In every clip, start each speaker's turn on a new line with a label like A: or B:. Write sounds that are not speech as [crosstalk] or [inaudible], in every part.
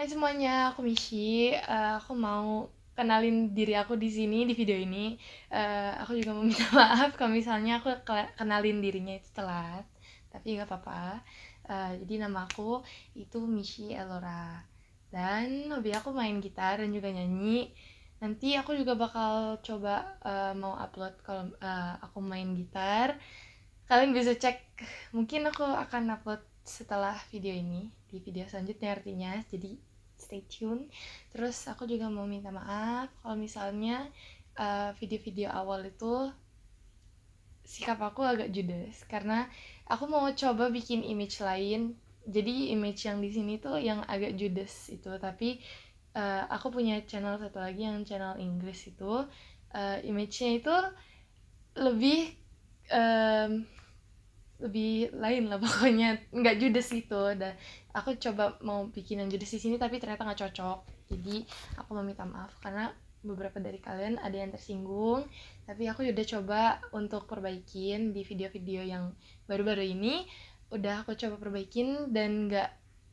A: Hai semuanya, aku Mishi. Uh, eh, aku mau kenalin diri aku di sini di video ini. Uh, aku juga mau minta [laughs] maaf kalau misalnya aku kenalin dirinya itu telat, tapi nggak apa-apa. Uh, jadi nama aku itu Mishi Elora dan hobi aku main gitar dan juga nyanyi. Nanti aku juga bakal coba uh, mau upload kalau uh, aku main gitar. Kalian bisa cek. Mungkin aku akan upload setelah video ini di video selanjutnya artinya. Jadi stay tune terus aku juga mau minta maaf kalau misalnya eh, video-video uh, awal itu sikap aku agak judes karena aku mau coba bikin image lain jadi image yang di sini tuh yang agak judes itu tapi uh, aku punya channel satu lagi yang channel Inggris itu uh, image-nya itu lebih um, lebih lain lah [laughs] pokoknya nggak judes gitu dan aku coba mau bikin yang judes di sini tapi ternyata nggak cocok jadi aku mau minta maaf karena beberapa dari kalian ada yang tersinggung tapi aku udah coba untuk perbaikin di video-video yang baru-baru ini udah aku coba perbaikin dan nggak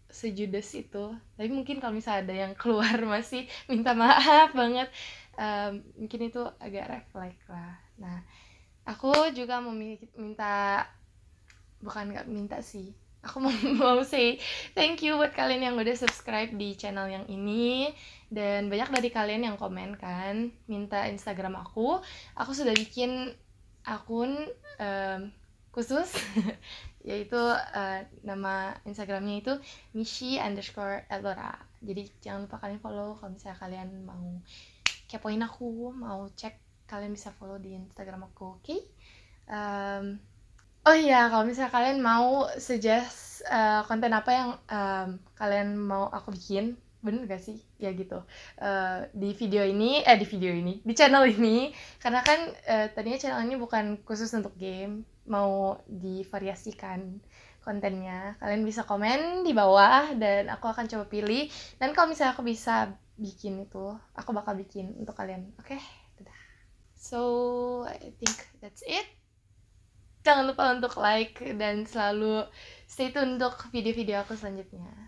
A: sejudes itu tapi mungkin kalau misalnya ada yang keluar [laughs] masih minta maaf banget um, mungkin itu agak refleks lah nah aku juga mau minta bukan nggak minta sih aku [laughs] mau, mau say thank you buat kalian yang udah subscribe di channel yang ini dan banyak dari kalian yang komen kan minta instagram aku aku sudah bikin akun um, khusus [laughs] yaitu uh, nama instagramnya itu mishi underscore elora jadi jangan lupa kalian follow kalau misalnya kalian mau kepoin aku mau cek kalian bisa follow di instagram aku oke okay? um, Oh iya, kalau misalnya kalian mau suggest uh, konten apa yang um, kalian mau aku bikin, bener gak sih? Ya gitu. Uh, di video ini, eh di video ini, di channel ini, karena kan uh, tadinya channel ini bukan khusus untuk game, mau divariasikan kontennya. Kalian bisa komen di bawah dan aku akan coba pilih. Dan kalau misalnya aku bisa bikin itu, aku bakal bikin untuk kalian. Oke, okay? dadah. So, I think that's it jangan lupa untuk like dan selalu stay tune untuk video-video aku selanjutnya